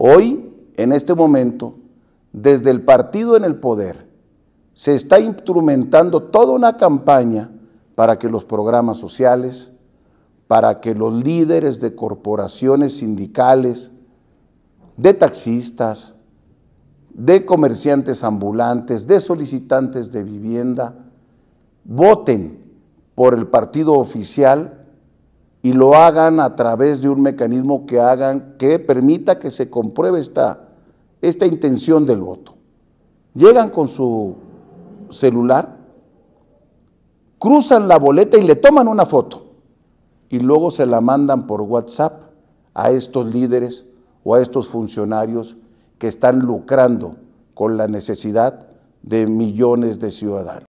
Hoy, en este momento, desde el partido en el poder, se está instrumentando toda una campaña para que los programas sociales, para que los líderes de corporaciones sindicales, de taxistas, de comerciantes ambulantes, de solicitantes de vivienda, voten por el partido oficial y lo hagan a través de un mecanismo que hagan que permita que se compruebe esta intención del voto. Llegan con su celular, cruzan la boleta y le toman una foto y luego se la mandan por WhatsApp a estos líderes o a estos funcionarios que están lucrando con la necesidad de millones de ciudadanos.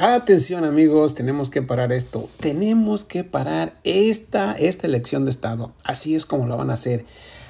Atención amigos, tenemos que parar esto. Tenemos que parar esta, esta elección de Estado. Así es como la van a hacer.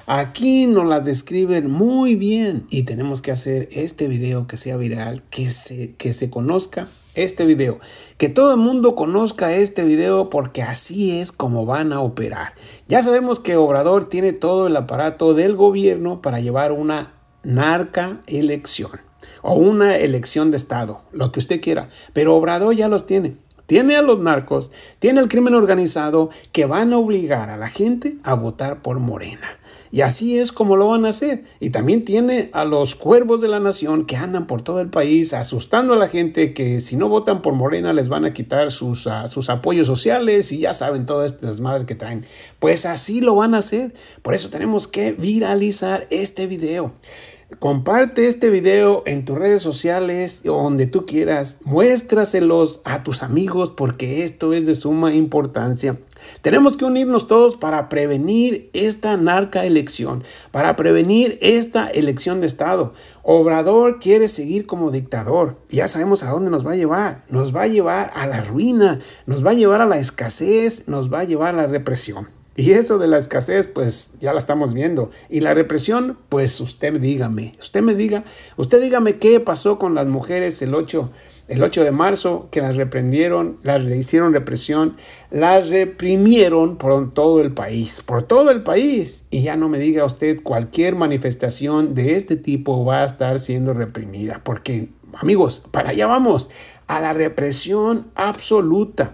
Aquí nos las describen muy bien y tenemos que hacer este video que sea viral, que se, que se conozca este video, que todo el mundo conozca este video porque así es como van a operar. Ya sabemos que Obrador tiene todo el aparato del gobierno para llevar una narca elección o una elección de Estado, lo que usted quiera. Pero Obrador ya los tiene. Tiene a los narcos, tiene el crimen organizado que van a obligar a la gente a votar por Morena. Y así es como lo van a hacer. Y también tiene a los cuervos de la nación que andan por todo el país asustando a la gente que si no votan por Morena les van a quitar sus, ah, sus apoyos sociales y ya saben todo este desmadre que traen. Pues así lo van a hacer. Por eso tenemos que viralizar este video. Comparte este video en tus redes sociales, o donde tú quieras. Muéstraselos a tus amigos porque esto es de suma importancia. Tenemos que unirnos todos para prevenir esta narca elección, para prevenir esta elección de Estado. Obrador quiere seguir como dictador. Ya sabemos a dónde nos va a llevar. Nos va a llevar a la ruina, nos va a llevar a la escasez, nos va a llevar a la represión. Y eso de la escasez, pues ya la estamos viendo. Y la represión, pues usted dígame, usted me diga, usted dígame qué pasó con las mujeres el 8, el 8 de marzo, que las reprendieron, las le hicieron represión, las reprimieron por todo el país, por todo el país. Y ya no me diga usted, cualquier manifestación de este tipo va a estar siendo reprimida, porque amigos, para allá vamos, a la represión absoluta.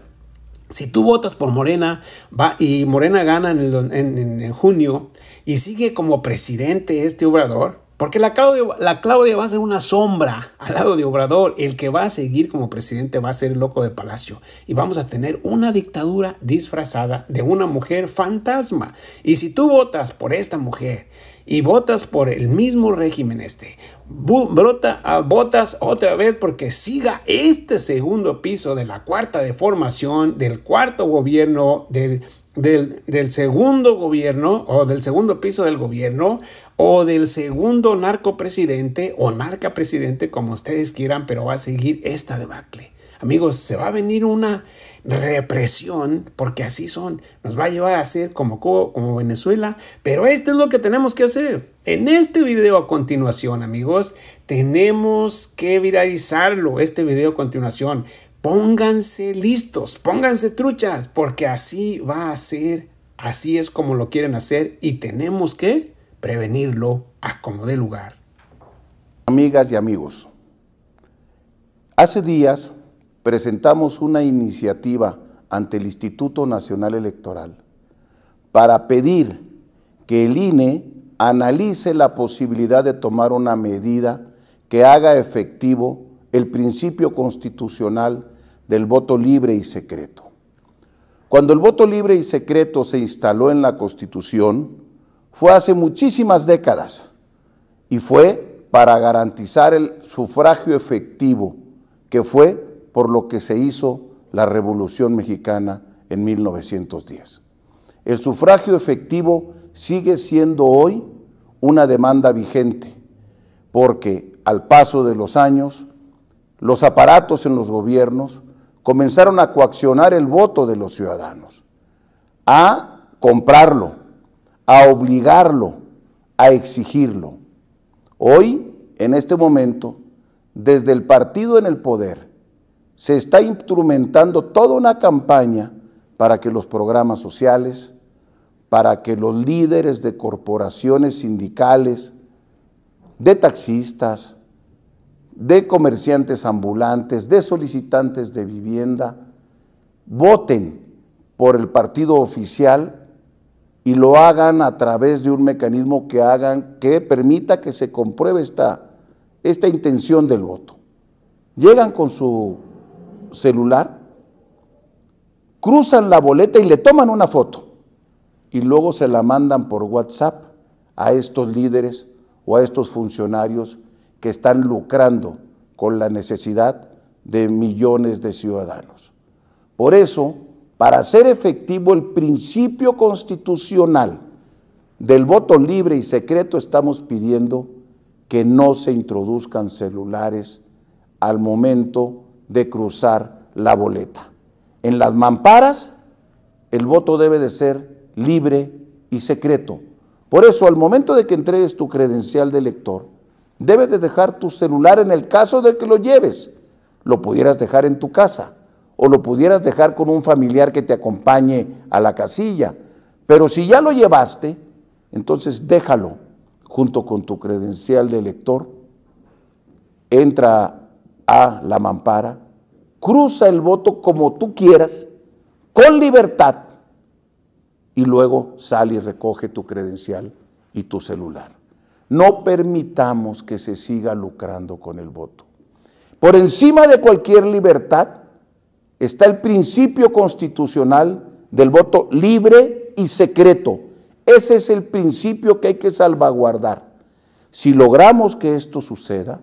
Si tú votas por Morena va, y Morena gana en, junio y sigue como presidente este obrador, porque la Claudia, la Claudia va a ser una sombra al lado de Obrador, el que va a seguir como presidente va a ser el loco de Palacio y vamos a tener una dictadura disfrazada de una mujer fantasma. Y si tú votas por esta mujer y votas por el mismo régimen este. Brota, ah, votas otra vez porque siga este segundo piso de la cuarta deformación, del cuarto gobierno, del, del, segundo gobierno o del segundo piso del gobierno o del segundo narcopresidente o narca presidente como ustedes quieran, pero va a seguir esta debacle. Amigos, se va a venir una represión, porque así son, nos va a llevar a ser como Cuba, como Venezuela, pero esto es lo que tenemos que hacer. En este video a continuación, amigos, tenemos que viralizarlo, este video a continuación. Pónganse listos, pónganse truchas, porque así va a ser, así es como lo quieren hacer y tenemos que prevenirlo a como de lugar. Amigas y amigos, hace días presentamos una iniciativa ante el Instituto Nacional Electoral para pedir que el INE analice la posibilidad de tomar una medida que haga efectivo el principio constitucional del voto libre y secreto. Cuando el voto libre y secreto se instaló en la Constitución, fue hace muchísimas décadas y fue para garantizar el sufragio efectivo, que fue por lo que se hizo la Revolución Mexicana en 1910. El sufragio efectivo sigue siendo hoy una demanda vigente, porque al paso de los años, los aparatos en los gobiernos comenzaron a coaccionar el voto de los ciudadanos, a comprarlo, a obligarlo, a exigirlo. Hoy, en este momento, desde el partido en el poder se está instrumentando toda una campaña para que los programas sociales, para que los líderes de corporaciones sindicales, de taxistas, de comerciantes ambulantes, de solicitantes de vivienda, voten por el partido oficial y lo hagan a través de un mecanismo que hagan que permita que se compruebe esta, esta intención del voto. Llegan con su celular, cruzan la boleta y le toman una foto y luego se la mandan por WhatsApp a estos líderes o a estos funcionarios que están lucrando con la necesidad de millones de ciudadanos. Por eso, para hacer efectivo el principio constitucional del voto libre y secreto, estamos pidiendo que no se introduzcan celulares al momento de cruzar la boleta. En las mamparas, el voto debe de ser libre y secreto. Por eso, al momento de que entregues tu credencial de elector, debes de dejar tu celular en el caso de que lo lleves. Lo pudieras dejar en tu casa o lo pudieras dejar con un familiar que te acompañe a la casilla. Pero si ya lo llevaste, entonces déjalo junto con tu credencial de elector. Entra a la mampara, cruza el voto como tú quieras, con libertad, y luego sale y recoge tu credencial y tu celular. No permitamos que se siga lucrando con el voto. Por encima de cualquier libertad está el principio constitucional del voto libre y secreto. Ese es el principio que hay que salvaguardar. Si logramos que esto suceda,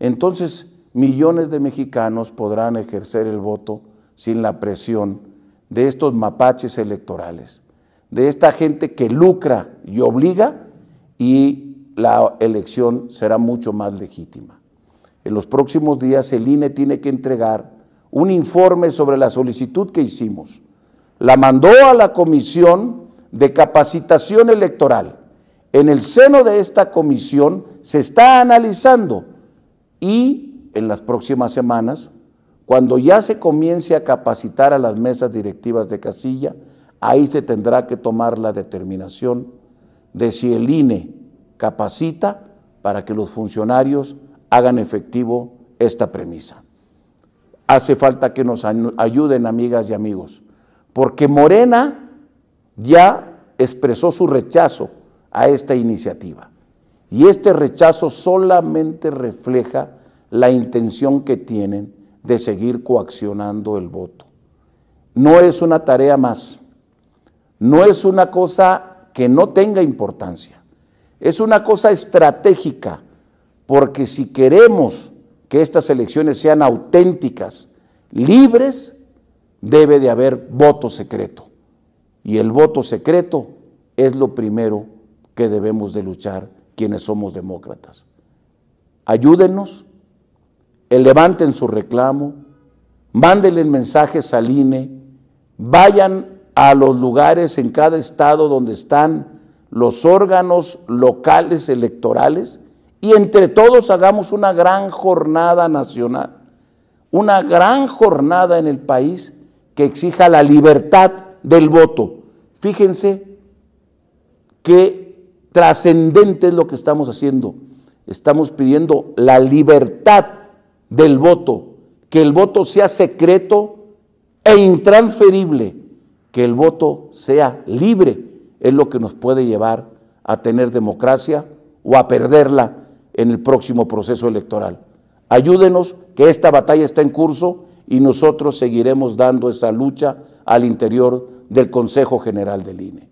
entonces millones de mexicanos podrán ejercer el voto sin la presión de estos mapaches electorales, de esta gente que lucra y obliga y la elección será mucho más legítima. En los próximos días el INE tiene que entregar un informe sobre la solicitud que hicimos. La mandó a la Comisión de Capacitación Electoral. En el seno de esta comisión se está analizando y en las próximas semanas, cuando ya se comience a capacitar a las mesas directivas de casilla, ahí se tendrá que tomar la determinación de si el INE capacita para que los funcionarios hagan efectivo esta premisa. Hace falta que nos ayuden, amigas y amigos, porque Morena ya expresó su rechazo a esta iniciativa. Y este rechazo solamente refleja la intención que tienen de seguir coaccionando el voto. No es una tarea más, no es una cosa que no tenga importancia, es una cosa estratégica, porque si queremos que estas elecciones sean auténticas, libres, debe de haber voto secreto. Y el voto secreto es lo primero que debemos de luchar quienes somos demócratas. Ayúdenos levanten su reclamo, mándenle mensajes al INE, vayan a los lugares en cada estado donde están los órganos locales electorales y entre todos hagamos una gran jornada nacional, una gran jornada en el país que exija la libertad del voto. Fíjense qué trascendente es lo que estamos haciendo. Estamos pidiendo la libertad del voto, que el voto sea secreto e intransferible, que el voto sea libre, es lo que nos puede llevar a tener democracia o a perderla en el próximo proceso electoral. Ayúdenos que esta batalla está en curso y nosotros seguiremos dando esa lucha al interior del Consejo General del INE.